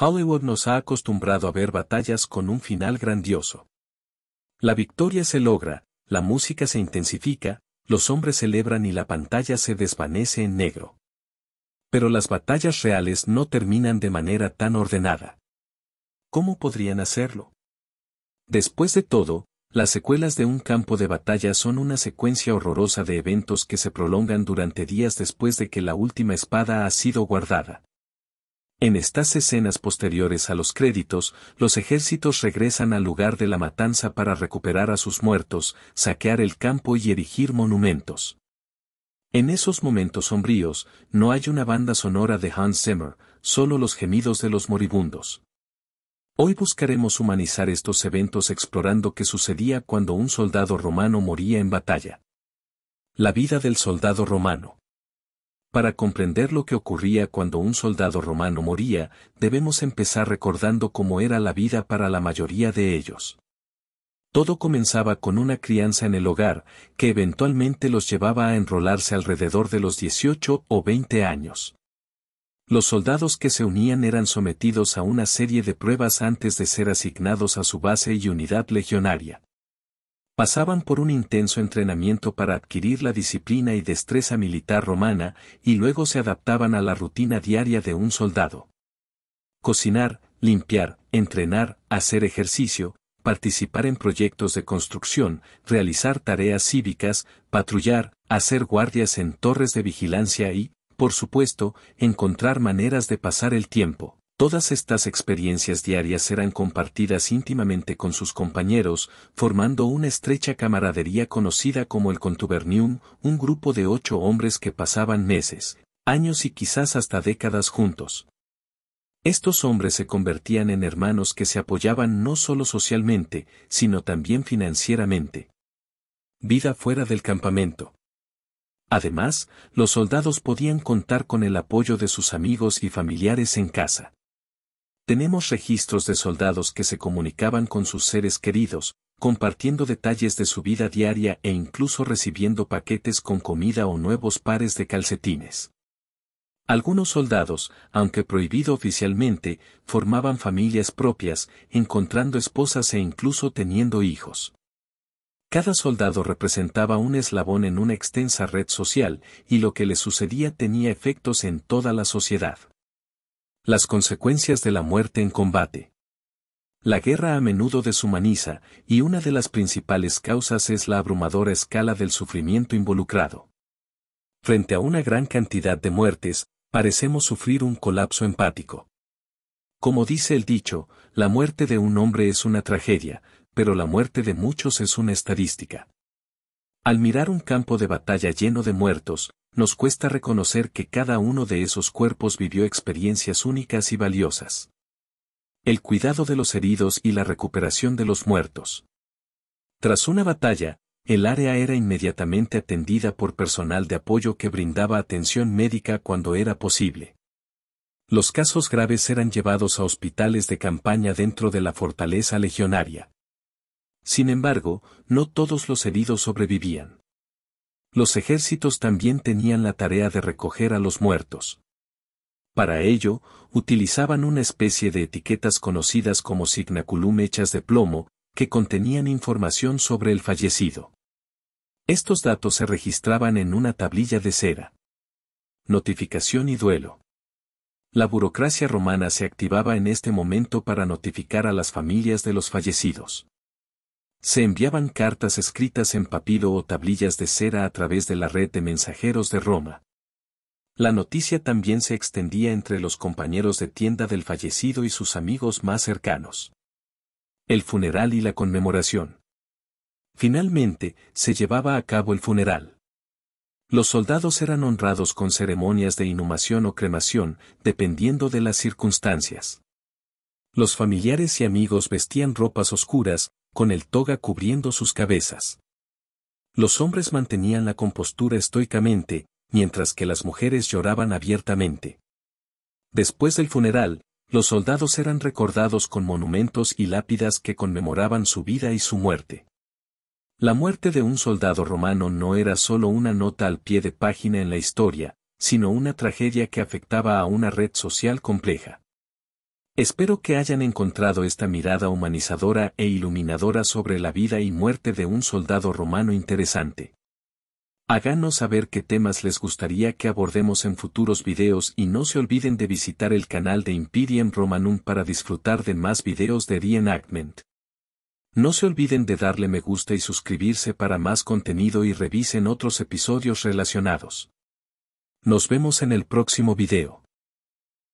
Hollywood nos ha acostumbrado a ver batallas con un final grandioso. La victoria se logra, la música se intensifica, los hombres celebran y la pantalla se desvanece en negro. Pero las batallas reales no terminan de manera tan ordenada. ¿Cómo podrían hacerlo? Después de todo, las secuelas de un campo de batalla son una secuencia horrorosa de eventos que se prolongan durante días después de que la última espada ha sido guardada. En estas escenas posteriores a los créditos, los ejércitos regresan al lugar de la matanza para recuperar a sus muertos, saquear el campo y erigir monumentos. En esos momentos sombríos, no hay una banda sonora de Hans Zimmer, solo los gemidos de los moribundos. Hoy buscaremos humanizar estos eventos explorando qué sucedía cuando un soldado romano moría en batalla. La vida del soldado romano. Para comprender lo que ocurría cuando un soldado romano moría, debemos empezar recordando cómo era la vida para la mayoría de ellos. Todo comenzaba con una crianza en el hogar, que eventualmente los llevaba a enrolarse alrededor de los 18 o 20 años. Los soldados que se unían eran sometidos a una serie de pruebas antes de ser asignados a su base y unidad legionaria pasaban por un intenso entrenamiento para adquirir la disciplina y destreza militar romana y luego se adaptaban a la rutina diaria de un soldado. Cocinar, limpiar, entrenar, hacer ejercicio, participar en proyectos de construcción, realizar tareas cívicas, patrullar, hacer guardias en torres de vigilancia y, por supuesto, encontrar maneras de pasar el tiempo. Todas estas experiencias diarias eran compartidas íntimamente con sus compañeros, formando una estrecha camaradería conocida como el contubernium, un grupo de ocho hombres que pasaban meses, años y quizás hasta décadas juntos. Estos hombres se convertían en hermanos que se apoyaban no solo socialmente, sino también financieramente. Vida fuera del campamento. Además, los soldados podían contar con el apoyo de sus amigos y familiares en casa tenemos registros de soldados que se comunicaban con sus seres queridos, compartiendo detalles de su vida diaria e incluso recibiendo paquetes con comida o nuevos pares de calcetines. Algunos soldados, aunque prohibido oficialmente, formaban familias propias, encontrando esposas e incluso teniendo hijos. Cada soldado representaba un eslabón en una extensa red social, y lo que le sucedía tenía efectos en toda la sociedad. Las consecuencias de la muerte en combate. La guerra a menudo deshumaniza, y una de las principales causas es la abrumadora escala del sufrimiento involucrado. Frente a una gran cantidad de muertes, parecemos sufrir un colapso empático. Como dice el dicho, la muerte de un hombre es una tragedia, pero la muerte de muchos es una estadística. Al mirar un campo de batalla lleno de muertos, nos cuesta reconocer que cada uno de esos cuerpos vivió experiencias únicas y valiosas. El cuidado de los heridos y la recuperación de los muertos. Tras una batalla, el área era inmediatamente atendida por personal de apoyo que brindaba atención médica cuando era posible. Los casos graves eran llevados a hospitales de campaña dentro de la fortaleza legionaria. Sin embargo, no todos los heridos sobrevivían. Los ejércitos también tenían la tarea de recoger a los muertos. Para ello, utilizaban una especie de etiquetas conocidas como signaculum hechas de plomo, que contenían información sobre el fallecido. Estos datos se registraban en una tablilla de cera. Notificación y duelo. La burocracia romana se activaba en este momento para notificar a las familias de los fallecidos. Se enviaban cartas escritas en papiro o tablillas de cera a través de la red de mensajeros de Roma. La noticia también se extendía entre los compañeros de tienda del fallecido y sus amigos más cercanos. El funeral y la conmemoración. Finalmente, se llevaba a cabo el funeral. Los soldados eran honrados con ceremonias de inhumación o cremación, dependiendo de las circunstancias. Los familiares y amigos vestían ropas oscuras, con el toga cubriendo sus cabezas. Los hombres mantenían la compostura estoicamente, mientras que las mujeres lloraban abiertamente. Después del funeral, los soldados eran recordados con monumentos y lápidas que conmemoraban su vida y su muerte. La muerte de un soldado romano no era solo una nota al pie de página en la historia, sino una tragedia que afectaba a una red social compleja. Espero que hayan encontrado esta mirada humanizadora e iluminadora sobre la vida y muerte de un soldado romano interesante. Háganos saber qué temas les gustaría que abordemos en futuros videos y no se olviden de visitar el canal de Imperium Romanum para disfrutar de más videos de reenactment. No se olviden de darle me gusta y suscribirse para más contenido y revisen otros episodios relacionados. Nos vemos en el próximo video.